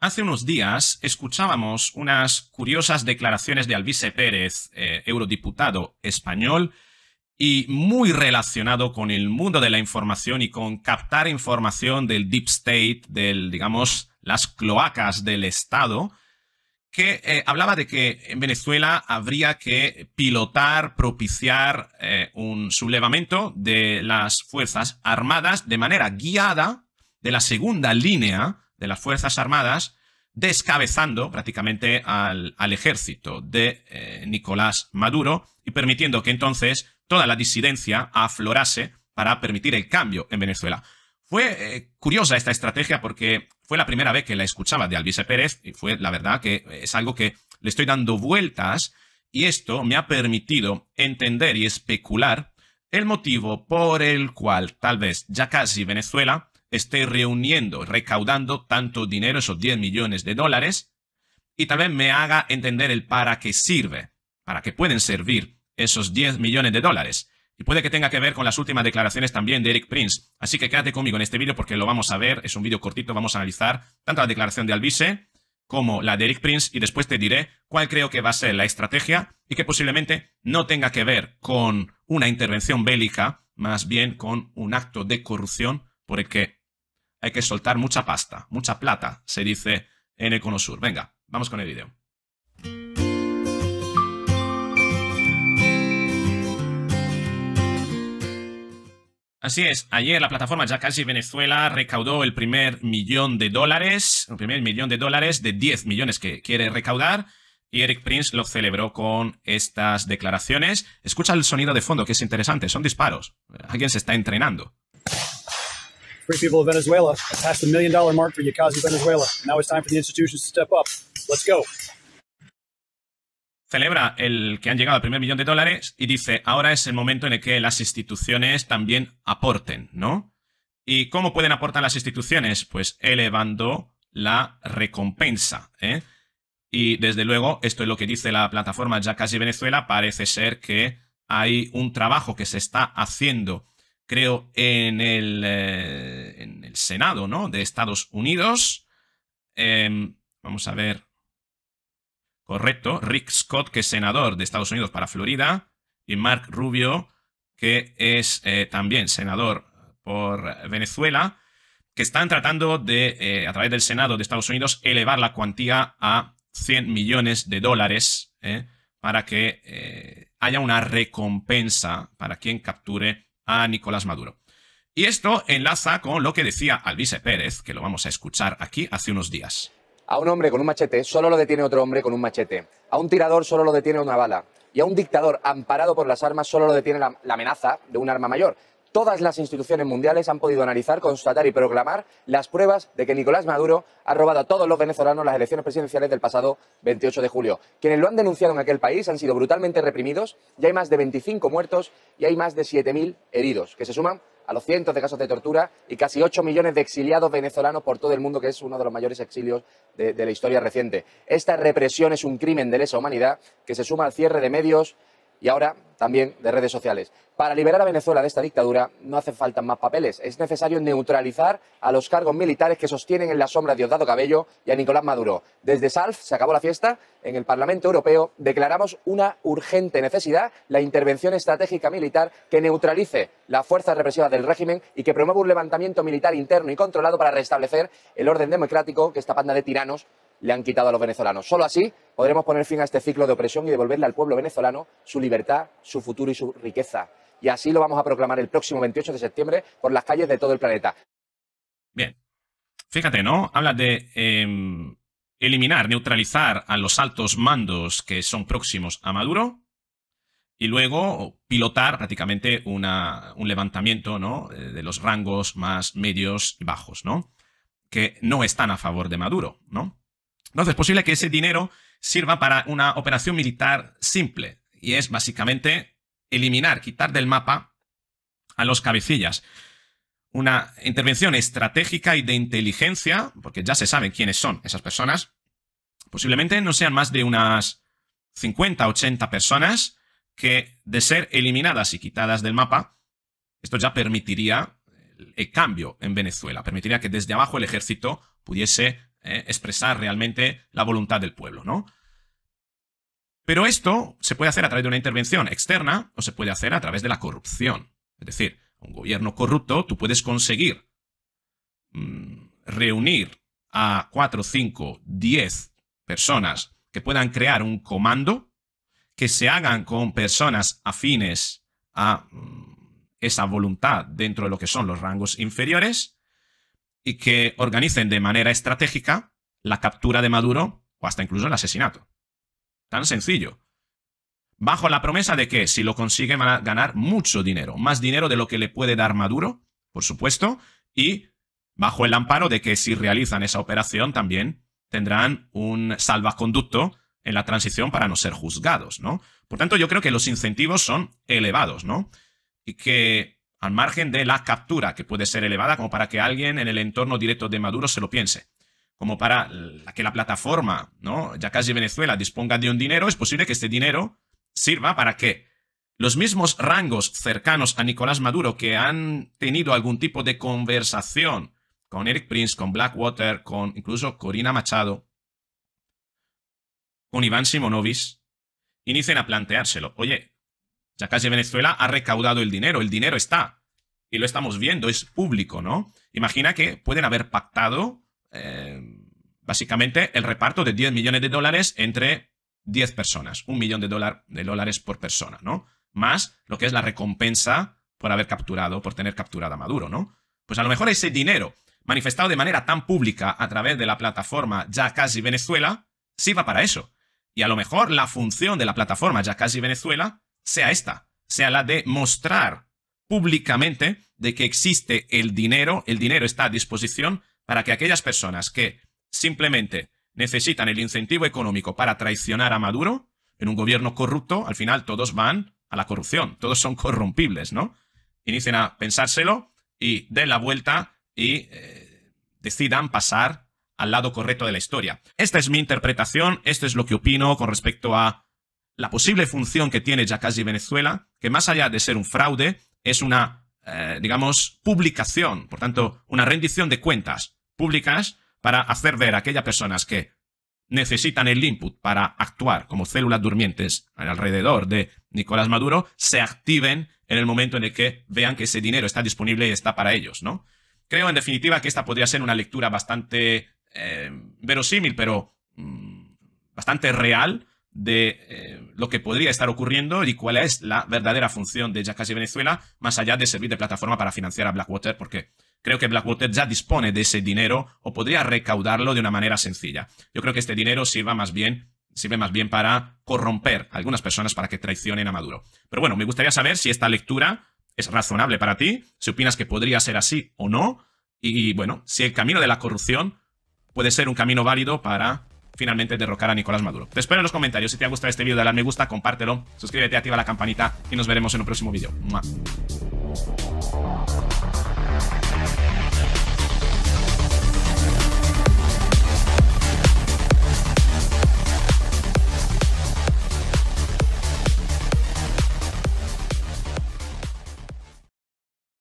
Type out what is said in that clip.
Hace unos días escuchábamos unas curiosas declaraciones de Alvise Pérez, eh, eurodiputado español, y muy relacionado con el mundo de la información y con captar información del deep state, del, digamos, las cloacas del Estado, que eh, hablaba de que en Venezuela habría que pilotar, propiciar eh, un sublevamiento de las Fuerzas Armadas de manera guiada de la segunda línea de las Fuerzas Armadas, descabezando prácticamente al, ejército de eh, Nicolás Maduro y permitiendo que entonces toda la disidencia aflorase para permitir el cambio en Venezuela. Fue eh, curiosa esta estrategia porque fue la primera vez que la escuchaba de Alvise Pérez y fue la verdad que es algo que le estoy dando vueltas y esto me ha permitido entender y especular el motivo por el cual tal vez ya casi Venezuela esté reuniendo, recaudando tanto dinero, esos 10 millones de dólares, y también me haga entender el para qué sirve, para qué pueden servir esos 10 millones de dólares. Y puede que tenga que ver con las últimas declaraciones también de Eric Prince. Así que quédate conmigo en este vídeo porque lo vamos a ver, es un vídeo cortito, vamos a analizar tanto la declaración de Alvise como la de Eric Prince y después te diré cuál creo que va a ser la estrategia y que posiblemente no tenga que ver con una intervención bélica, más bien con un acto de corrupción por el que hay que soltar mucha pasta, mucha plata, se dice en Econosur. Venga, vamos con el vídeo. Así es, ayer la plataforma Ya Venezuela recaudó el primer millón de dólares, el primer millón de dólares de 10 millones que quiere recaudar y Eric Prince lo celebró con estas declaraciones. Escucha el sonido de fondo que es interesante, son disparos. Alguien se está entrenando. Venezuela. Celebra el que han llegado al primer millón de dólares y dice, ahora es el momento en el que las instituciones también aporten, ¿no? ¿Y cómo pueden aportar las instituciones? Pues elevando la recompensa. ¿eh? Y desde luego, esto es lo que dice la plataforma Ya Casi Venezuela, parece ser que hay un trabajo que se está haciendo, creo, en el... Eh, Senado, ¿no? De Estados Unidos. Em, vamos a ver. Correcto. Rick Scott, que es senador de Estados Unidos para Florida. Y Mark Rubio, que es eh, también senador por Venezuela, que están tratando de, eh, a través del Senado de Estados Unidos, elevar la cuantía a 100 millones de dólares eh, para que haya una recompensa para quien capture a Nicolás Maduro. Y esto enlaza con lo que decía Alvise Pérez, que lo vamos a escuchar aquí hace unos días. A un hombre con un machete solo lo detiene otro hombre con un machete. A un tirador solo lo detiene una bala. Y a un dictador amparado por las armas solo lo detiene la, amenaza de un arma mayor. Todas las instituciones mundiales han podido analizar, constatar y proclamar las pruebas de que Nicolás Maduro ha robado a todos los venezolanos las elecciones presidenciales del pasado 28 de julio. Quienes lo han denunciado en aquel país han sido brutalmente reprimidos, ya hay más de 25 muertos y hay más de 7.000 heridos, que se suman a los cientos de casos de tortura y casi 8 millones de exiliados venezolanos por todo el mundo, que es uno de los mayores exilios de, de la historia reciente. Esta represión es un crimen de lesa humanidad que se suma al cierre de medios, y ahora también de redes sociales. Para liberar a Venezuela de esta dictadura no hace falta más papeles. Es necesario neutralizar a los cargos militares que sostienen en la sombra de Diosdado Cabello y a Nicolás Maduro. Desde SALF se acabó la fiesta. En el Parlamento Europeo declaramos una urgente necesidad la intervención estratégica militar que neutralice las fuerzas represivas del régimen y que promueva un levantamiento militar interno y controlado para restablecer el orden democrático que esta panda de tiranos le han quitado a los venezolanos. Solo así podremos poner fin a este ciclo de opresión y devolverle al pueblo venezolano su libertad, su futuro y su riqueza. Y así lo vamos a proclamar el próximo 28 de septiembre por las calles de todo el planeta. Bien. Fíjate, ¿no? Habla de em, eliminar, neutralizar a los altos mandos que son próximos a Maduro y luego pilotar prácticamente un levantamiento, ¿no? Eh, de los rangos más medios y bajos, ¿no? Que no están a favor de Maduro, ¿no? Entonces es posible que ese dinero sirva para una operación militar simple y es básicamente eliminar, quitar del mapa a los cabecillas. Una intervención estratégica y de inteligencia, porque ya se saben quiénes son esas personas. Posiblemente no sean más de unas 50, 80 personas que de ser eliminadas y quitadas del mapa, esto ya permitiría el cambio en Venezuela, permitiría que desde abajo el ejército pudiese eh, expresar realmente la voluntad del pueblo, ¿no? Pero esto se puede hacer a través de una intervención externa o se puede hacer a través de la corrupción. Es decir, un gobierno corrupto, tú puedes conseguir mm, reunir a 4, 5, 10 personas que puedan crear un comando, que se hagan con personas afines a mm, esa voluntad dentro de lo que son los rangos inferiores, y que organicen de manera estratégica la captura de Maduro o hasta incluso el asesinato. Tan sencillo. Bajo la promesa de que si lo consiguen van a ganar mucho dinero, más dinero de lo que le puede dar Maduro, por supuesto, y bajo el amparo de que si realizan esa operación también tendrán un salvaconducto en la transición para no ser juzgados, ¿no? Por tanto, yo creo que los incentivos son elevados, ¿no? Y que al margen de la captura, que puede ser elevada como para que alguien en el entorno directo de Maduro se lo piense. Como para que la plataforma, ¿no? Ya casi Venezuela disponga de un dinero, es posible que este dinero sirva para que los mismos rangos cercanos a Nicolás Maduro que han tenido algún tipo de conversación con Eric Prince, con Blackwater, con incluso Corina Machado, con Iván Simonovis, inicien a planteárselo. Oye, ya casi Venezuela ha recaudado el dinero, el dinero está. Y lo estamos viendo, es público, ¿no? Imagina que pueden haber pactado eh, básicamente el reparto de 10 millones de dólares entre 10 personas, un millón de, dólares por persona, ¿no? Más lo que es la recompensa por haber capturado, por tener capturado a Maduro, ¿no? Pues a lo mejor ese dinero manifestado de manera tan pública a través de la plataforma Ya Casi Venezuela, sirva para eso. Y a lo mejor la función de la plataforma Ya Casi Venezuela sea esta, sea la de mostrar públicamente de que existe el dinero, el dinero está a disposición para que aquellas personas que simplemente necesitan el incentivo económico para traicionar a Maduro, en un gobierno corrupto, al final todos van a la corrupción, todos son corrompibles, ¿no? Inicien a pensárselo y den la vuelta y eh, decidan pasar al lado correcto de la historia. Esta es mi interpretación, esto es lo que opino con respecto a la posible función que tiene casi Venezuela, que más allá de ser un fraude, es una, eh, digamos, publicación, por tanto, una rendición de cuentas públicas para hacer ver a aquellas personas que necesitan el input para actuar como células durmientes alrededor de Nicolás Maduro, se activen en el momento en el que vean que ese dinero está disponible y está para ellos, ¿no? Creo, en definitiva, que esta podría ser una lectura bastante eh, verosímil, pero mm, bastante real de eh, lo que podría estar ocurriendo y cuál es la verdadera función de Jackass y Venezuela, más allá de servir de plataforma para financiar a Blackwater, porque creo que Blackwater ya dispone de ese dinero o podría recaudarlo de una manera sencilla. Yo creo que este dinero sirva más bien, sirve más bien para corromper a algunas personas para que traicionen a Maduro. Pero bueno, me gustaría saber si esta lectura es razonable para ti, si opinas que podría ser así o no, y bueno, si el camino de la corrupción puede ser un camino válido para finalmente derrocar a Nicolás Maduro. Te espero en los comentarios. Si te ha gustado este vídeo, dale a me gusta, compártelo, suscríbete, activa la campanita y nos veremos en un próximo vídeo.